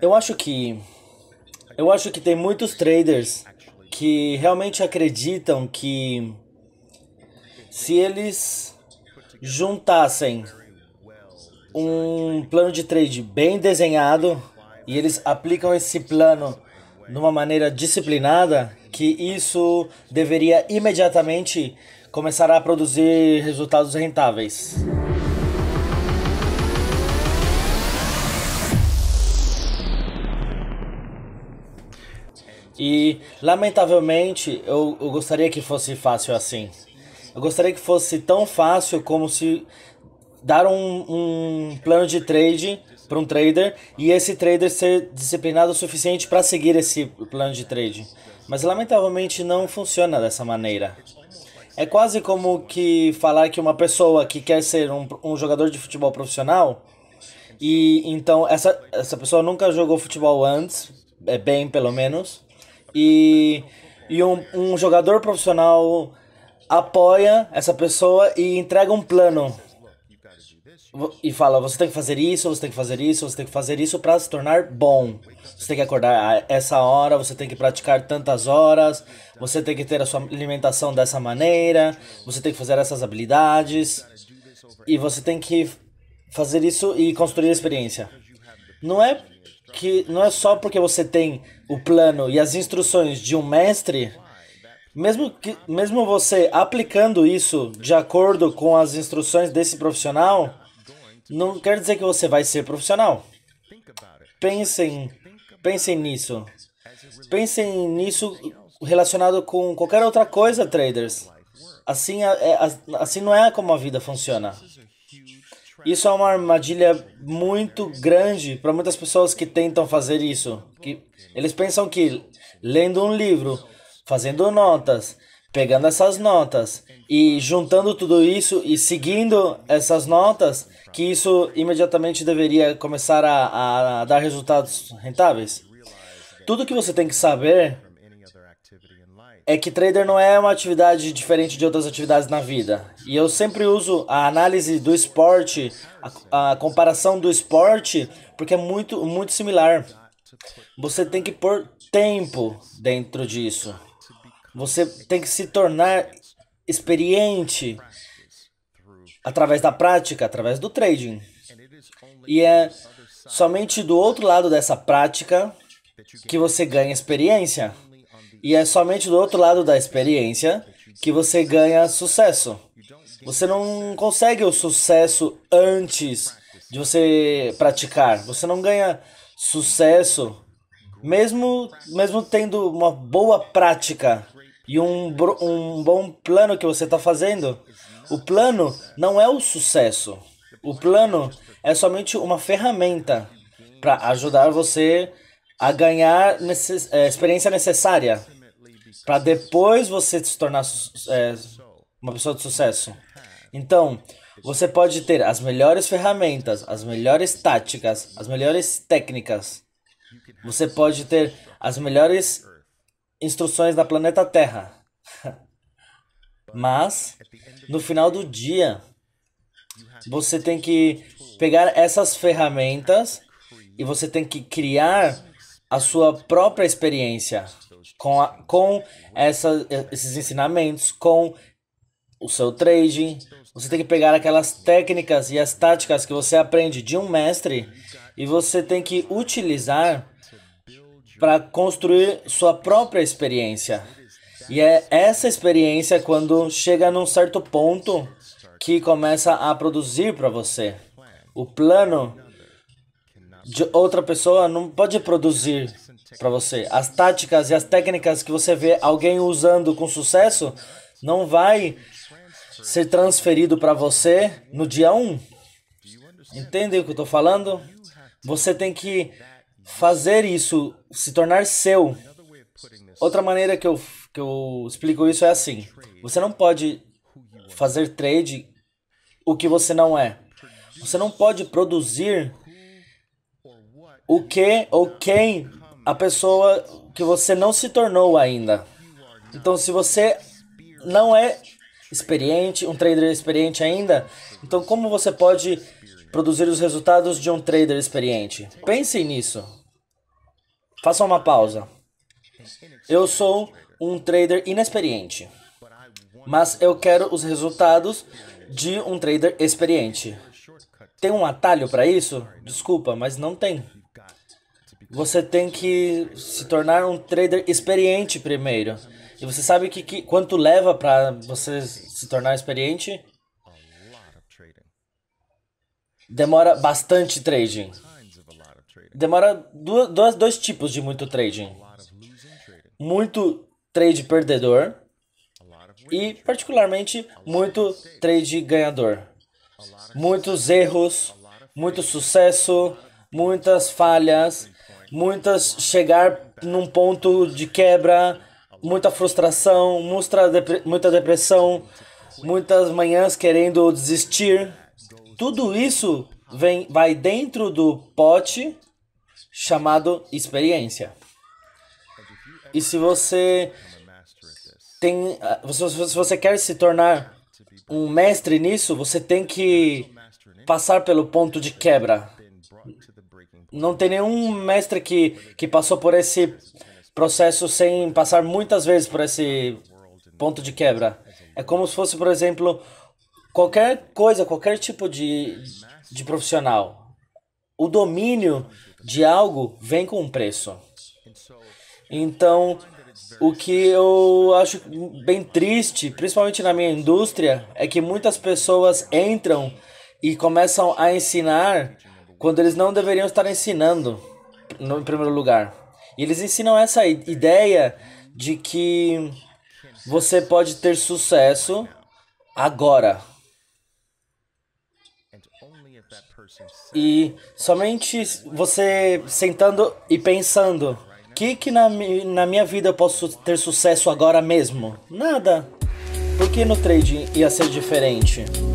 Eu acho que eu acho que tem muitos traders que realmente acreditam que se eles juntassem um plano de trade bem desenhado e eles aplicam esse plano de uma maneira disciplinada, que isso deveria imediatamente começar a produzir resultados rentáveis. E, lamentavelmente, eu, eu gostaria que fosse fácil assim. Eu gostaria que fosse tão fácil como se dar um, um plano de trade para um trader e esse trader ser disciplinado o suficiente para seguir esse plano de trade. Mas lamentavelmente não funciona dessa maneira. É quase como que falar que uma pessoa que quer ser um, um jogador de futebol profissional e então essa, essa pessoa nunca jogou futebol antes, é bem pelo menos, e, e um, um jogador profissional apoia essa pessoa e entrega um plano e fala: você tem que fazer isso, você tem que fazer isso, você tem que fazer isso para se tornar bom. Você tem que acordar a essa hora, você tem que praticar tantas horas, você tem que ter a sua alimentação dessa maneira, você tem que fazer essas habilidades e você tem que fazer isso e construir a experiência. Não é que não é só porque você tem o plano e as instruções de um mestre, mesmo, que, mesmo você aplicando isso de acordo com as instruções desse profissional, não quer dizer que você vai ser profissional. Pensem, pensem nisso. Pensem nisso relacionado com qualquer outra coisa, traders. Assim, é, é, assim não é como a vida funciona. Isso é uma armadilha muito grande para muitas pessoas que tentam fazer isso. Que eles pensam que lendo um livro, fazendo notas, pegando essas notas e juntando tudo isso e seguindo essas notas, que isso imediatamente deveria começar a, a dar resultados rentáveis. Tudo que você tem que saber é que trader não é uma atividade diferente de outras atividades na vida. E eu sempre uso a análise do esporte, a, a comparação do esporte, porque é muito, muito similar. Você tem que pôr tempo dentro disso. Você tem que se tornar experiente através da prática, através do trading. E é somente do outro lado dessa prática que você ganha experiência. E é somente do outro lado da experiência que você ganha sucesso. Você não consegue o sucesso antes de você praticar. Você não ganha sucesso mesmo mesmo tendo uma boa prática e um, um bom plano que você está fazendo. O plano não é o sucesso. O plano é somente uma ferramenta para ajudar você a ganhar necess, é, experiência necessária para depois você se tornar é, uma pessoa de sucesso. Então, você pode ter as melhores ferramentas, as melhores táticas, as melhores técnicas. Você pode ter as melhores instruções da planeta Terra. Mas, no final do dia, você tem que pegar essas ferramentas e você tem que criar a sua própria experiência com, a, com essa, esses ensinamentos, com o seu trading. Você tem que pegar aquelas técnicas e as táticas que você aprende de um mestre e você tem que utilizar para construir sua própria experiência. E é essa experiência quando chega num certo ponto que começa a produzir para você o plano de outra pessoa não pode produzir para você. As táticas e as técnicas que você vê alguém usando com sucesso não vai ser transferido para você no dia 1. Um. Entendem o que eu estou falando? Você tem que fazer isso se tornar seu. Outra maneira que eu, que eu explico isso é assim: você não pode fazer trade o que você não é. Você não pode produzir o que ou quem a pessoa que você não se tornou ainda. Então, se você não é experiente, um trader experiente ainda, então como você pode produzir os resultados de um trader experiente? Pense nisso. Faça uma pausa. Eu sou um trader inexperiente, mas eu quero os resultados de um trader experiente. Tem um atalho para isso? Desculpa, mas não tem. Você tem que se tornar um trader experiente primeiro. E você sabe que, que quanto leva para você se tornar experiente? Demora bastante trading. Demora duas, dois tipos de muito trading. Muito trade perdedor e particularmente muito trade ganhador. Muitos erros, muito sucesso, muitas falhas, muitas chegar num ponto de quebra, muita frustração, muita depressão, muitas manhãs querendo desistir. Tudo isso vem, vai dentro do pote chamado experiência. E se você tem, se você quer se tornar um mestre nisso, você tem que passar pelo ponto de quebra não tem nenhum mestre que, que passou por esse processo sem passar muitas vezes por esse ponto de quebra. É como se fosse, por exemplo, qualquer coisa, qualquer tipo de, de profissional. O domínio de algo vem com um preço. Então, o que eu acho bem triste, principalmente na minha indústria, é que muitas pessoas entram e começam a ensinar quando eles não deveriam estar ensinando no, em primeiro lugar. E eles ensinam essa ideia de que você pode ter sucesso agora. E somente você sentando e pensando: o que, que na, na minha vida eu posso ter sucesso agora mesmo? Nada. Por que no trading ia ser diferente?